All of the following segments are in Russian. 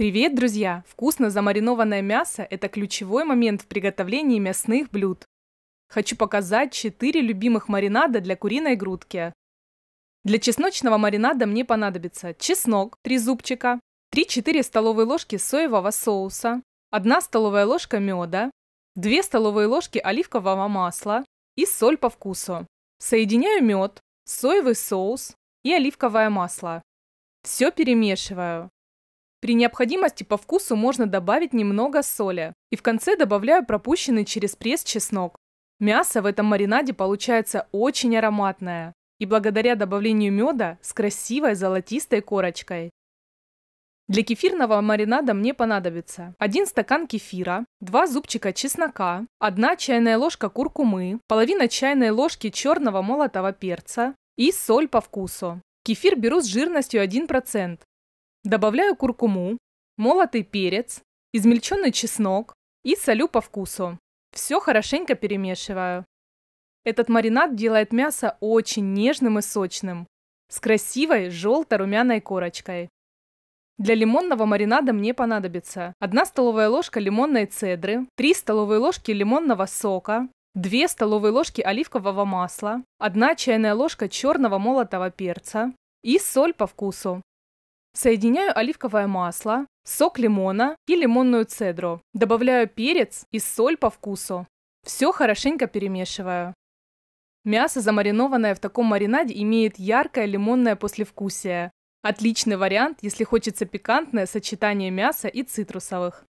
Привет, друзья! Вкусно замаринованное мясо – это ключевой момент в приготовлении мясных блюд. Хочу показать 4 любимых маринада для куриной грудки. Для чесночного маринада мне понадобится чеснок 3 зубчика, 3-4 столовые ложки соевого соуса, 1 столовая ложка меда, 2 столовые ложки оливкового масла и соль по вкусу. Соединяю мед, соевый соус и оливковое масло. Все перемешиваю. При необходимости по вкусу можно добавить немного соли. И в конце добавляю пропущенный через пресс чеснок. Мясо в этом маринаде получается очень ароматное. И благодаря добавлению меда с красивой золотистой корочкой. Для кефирного маринада мне понадобится 1 стакан кефира, 2 зубчика чеснока, 1 чайная ложка куркумы, половина чайной ложки черного молотого перца и соль по вкусу. Кефир беру с жирностью 1%, Добавляю куркуму, молотый перец, измельченный чеснок и солю по вкусу. Все хорошенько перемешиваю. Этот маринад делает мясо очень нежным и сочным, с красивой желто-румяной корочкой. Для лимонного маринада мне понадобится 1 столовая ложка лимонной цедры, 3 столовые ложки лимонного сока, 2 столовые ложки оливкового масла, 1 чайная ложка черного молотого перца и соль по вкусу. Соединяю оливковое масло, сок лимона и лимонную цедру. Добавляю перец и соль по вкусу. Все хорошенько перемешиваю. Мясо, замаринованное в таком маринаде, имеет яркое лимонное послевкусие. Отличный вариант, если хочется пикантное сочетание мяса и цитрусовых.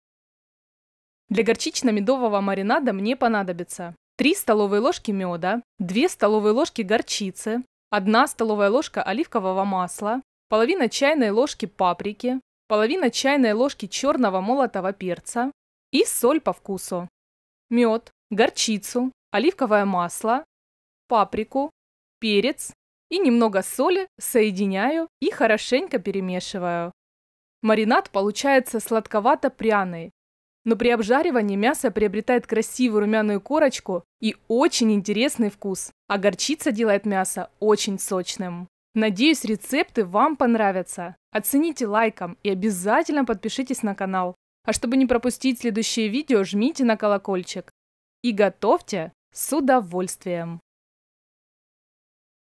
Для горчично-медового маринада мне понадобится 3 столовые ложки меда, 2 столовые ложки горчицы, 1 столовая ложка оливкового масла, половина чайной ложки паприки, половина чайной ложки черного молотого перца и соль по вкусу. Мед, горчицу, оливковое масло, паприку, перец и немного соли соединяю и хорошенько перемешиваю. Маринад получается сладковато-пряный, но при обжаривании мясо приобретает красивую румяную корочку и очень интересный вкус, а горчица делает мясо очень сочным. Надеюсь, рецепты вам понравятся. Оцените лайком и обязательно подпишитесь на канал. А чтобы не пропустить следующее видео, жмите на колокольчик. И готовьте с удовольствием!